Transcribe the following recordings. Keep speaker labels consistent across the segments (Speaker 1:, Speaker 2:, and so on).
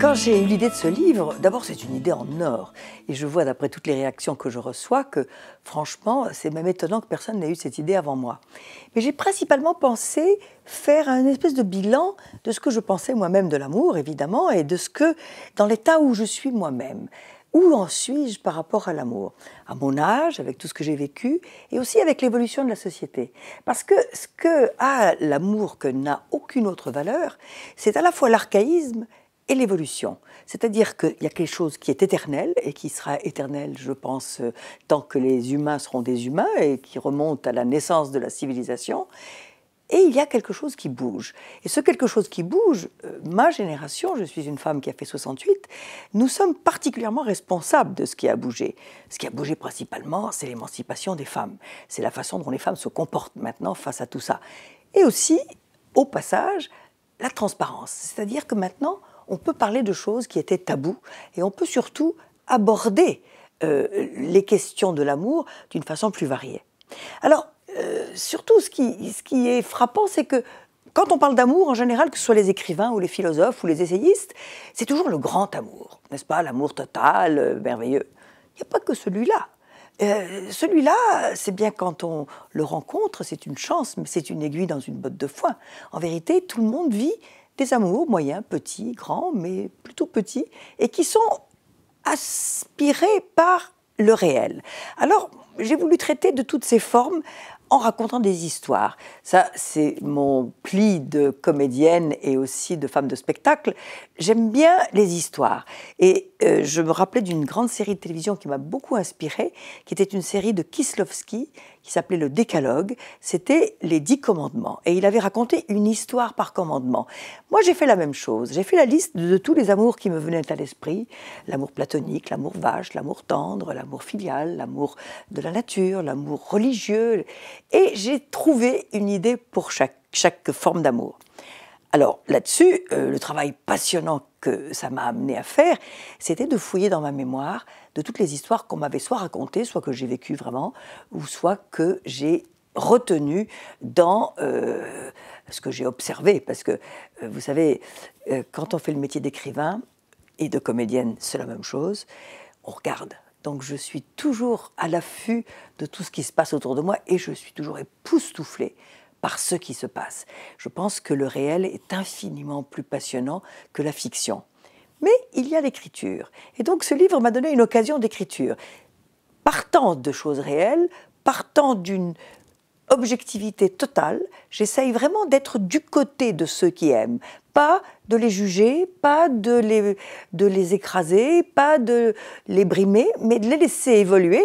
Speaker 1: Quand j'ai eu l'idée de ce livre, d'abord c'est une idée en or. Et je vois d'après toutes les réactions que je reçois que franchement c'est même étonnant que personne n'ait eu cette idée avant moi. Mais j'ai principalement pensé faire un espèce de bilan de ce que je pensais moi-même de l'amour évidemment et de ce que dans l'état où je suis moi-même où en suis-je par rapport à l'amour À mon âge, avec tout ce que j'ai vécu, et aussi avec l'évolution de la société. Parce que ce que a l'amour que n'a aucune autre valeur, c'est à la fois l'archaïsme et l'évolution. C'est-à-dire qu'il y a quelque chose qui est éternel et qui sera éternel, je pense, euh, tant que les humains seront des humains et qui remonte à la naissance de la civilisation et il y a quelque chose qui bouge. Et ce quelque chose qui bouge, euh, ma génération, je suis une femme qui a fait 68, nous sommes particulièrement responsables de ce qui a bougé. Ce qui a bougé principalement, c'est l'émancipation des femmes. C'est la façon dont les femmes se comportent maintenant face à tout ça. Et aussi, au passage, la transparence. C'est-à-dire que maintenant, on peut parler de choses qui étaient taboues et on peut surtout aborder euh, les questions de l'amour d'une façon plus variée. Alors, euh, surtout, ce qui, ce qui est frappant, c'est que quand on parle d'amour, en général, que ce soit les écrivains ou les philosophes ou les essayistes, c'est toujours le grand amour, n'est-ce pas L'amour total, euh, merveilleux. Il n'y a pas que celui-là. Euh, celui-là, c'est bien quand on le rencontre, c'est une chance, mais c'est une aiguille dans une botte de foin. En vérité, tout le monde vit des amours moyens, petits, grands, mais plutôt petits, et qui sont aspirés par le réel. Alors, j'ai voulu traiter de toutes ces formes en racontant des histoires. Ça, c'est mon pli de comédienne et aussi de femme de spectacle. J'aime bien les histoires. Et euh, je me rappelais d'une grande série de télévision qui m'a beaucoup inspirée, qui était une série de Kislovski qui s'appelait le Décalogue, c'était les dix commandements. Et il avait raconté une histoire par commandement. Moi, j'ai fait la même chose. J'ai fait la liste de tous les amours qui me venaient à l'esprit. L'amour platonique, l'amour vache, l'amour tendre, l'amour filial, l'amour de la nature, l'amour religieux. Et j'ai trouvé une idée pour chaque, chaque forme d'amour. Alors là-dessus, euh, le travail passionnant que ça m'a amené à faire, c'était de fouiller dans ma mémoire de toutes les histoires qu'on m'avait soit racontées, soit que j'ai vécues vraiment, ou soit que j'ai retenu dans euh, ce que j'ai observé. Parce que, euh, vous savez, quand on fait le métier d'écrivain et de comédienne, c'est la même chose, on regarde. Donc je suis toujours à l'affût de tout ce qui se passe autour de moi et je suis toujours époustouflée par ce qui se passe. Je pense que le réel est infiniment plus passionnant que la fiction. Mais il y a l'écriture. Et donc ce livre m'a donné une occasion d'écriture. Partant de choses réelles, partant d'une objectivité totale, j'essaye vraiment d'être du côté de ceux qui aiment, pas de les juger, pas de les, de les écraser, pas de les brimer, mais de les laisser évoluer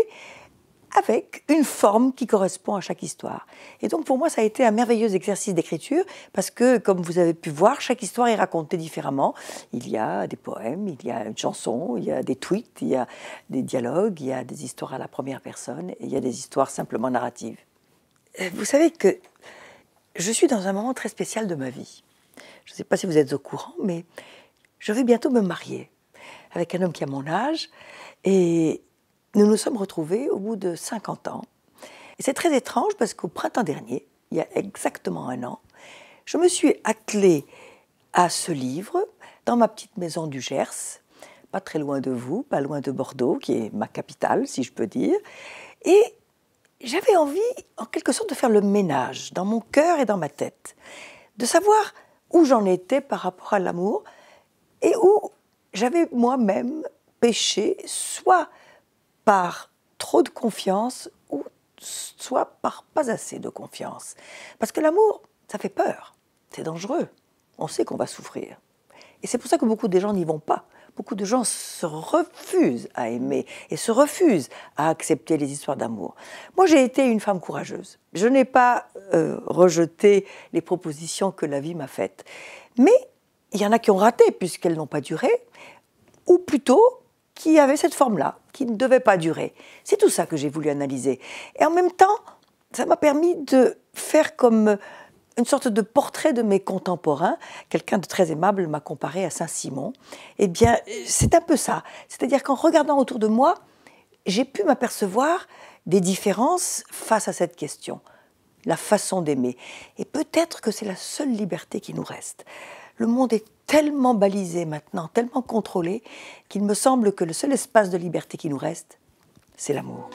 Speaker 1: avec une forme qui correspond à chaque histoire. Et donc pour moi, ça a été un merveilleux exercice d'écriture parce que, comme vous avez pu voir, chaque histoire est racontée différemment. Il y a des poèmes, il y a une chanson, il y a des tweets, il y a des dialogues, il y a des histoires à la première personne et il y a des histoires simplement narratives. Euh, vous savez que je suis dans un moment très spécial de ma vie. Je ne sais pas si vous êtes au courant, mais je vais bientôt me marier avec un homme qui a mon âge et nous nous sommes retrouvés au bout de 50 ans. Et c'est très étrange parce qu'au printemps dernier, il y a exactement un an, je me suis attelée à ce livre dans ma petite maison du Gers, pas très loin de vous, pas loin de Bordeaux, qui est ma capitale, si je peux dire. Et j'avais envie, en quelque sorte, de faire le ménage dans mon cœur et dans ma tête, de savoir où j'en étais par rapport à l'amour et où j'avais moi-même péché, soit par trop de confiance ou soit par pas assez de confiance. Parce que l'amour, ça fait peur, c'est dangereux, on sait qu'on va souffrir. Et c'est pour ça que beaucoup de gens n'y vont pas. Beaucoup de gens se refusent à aimer et se refusent à accepter les histoires d'amour. Moi, j'ai été une femme courageuse. Je n'ai pas euh, rejeté les propositions que la vie m'a faites. Mais il y en a qui ont raté puisqu'elles n'ont pas duré, ou plutôt qui avaient cette forme-là, qui ne devait pas durer. C'est tout ça que j'ai voulu analyser. Et en même temps, ça m'a permis de faire comme euh, une sorte de portrait de mes contemporains. Quelqu'un de très aimable m'a comparé à Saint-Simon. Eh bien, euh, c'est un peu ça. C'est-à-dire qu'en regardant autour de moi, j'ai pu m'apercevoir des différences face à cette question, la façon d'aimer. Et peut-être que c'est la seule liberté qui nous reste. Le monde est tellement balisé maintenant, tellement contrôlé, qu'il me semble que le seul espace de liberté qui nous reste, c'est l'amour.